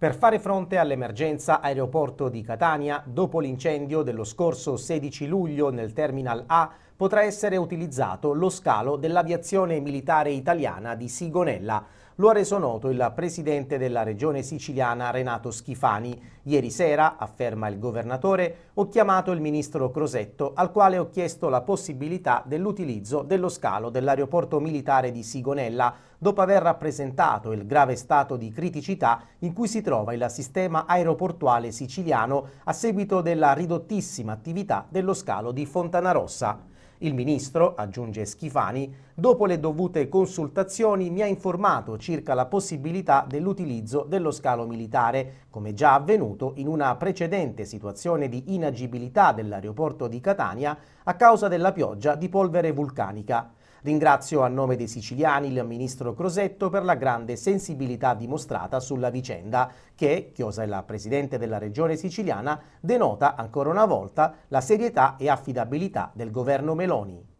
Per fare fronte all'emergenza aeroporto di Catania, dopo l'incendio dello scorso 16 luglio nel Terminal A, potrà essere utilizzato lo scalo dell'aviazione militare italiana di Sigonella. Lo ha reso noto il presidente della regione siciliana Renato Schifani. Ieri sera, afferma il governatore, ho chiamato il ministro Crosetto al quale ho chiesto la possibilità dell'utilizzo dello scalo dell'aeroporto militare di Sigonella dopo aver rappresentato il grave stato di criticità in cui si trova ritrova il sistema aeroportuale siciliano a seguito della ridottissima attività dello scalo di Fontanarossa. Il ministro, aggiunge Schifani, dopo le dovute consultazioni mi ha informato circa la possibilità dell'utilizzo dello scalo militare, come già avvenuto in una precedente situazione di inagibilità dell'aeroporto di Catania a causa della pioggia di polvere vulcanica. Ringrazio a nome dei siciliani il ministro Crosetto per la grande sensibilità dimostrata sulla vicenda che, Chiosa è la presidente della regione siciliana, denota ancora una volta la serietà e affidabilità del governo Meloni.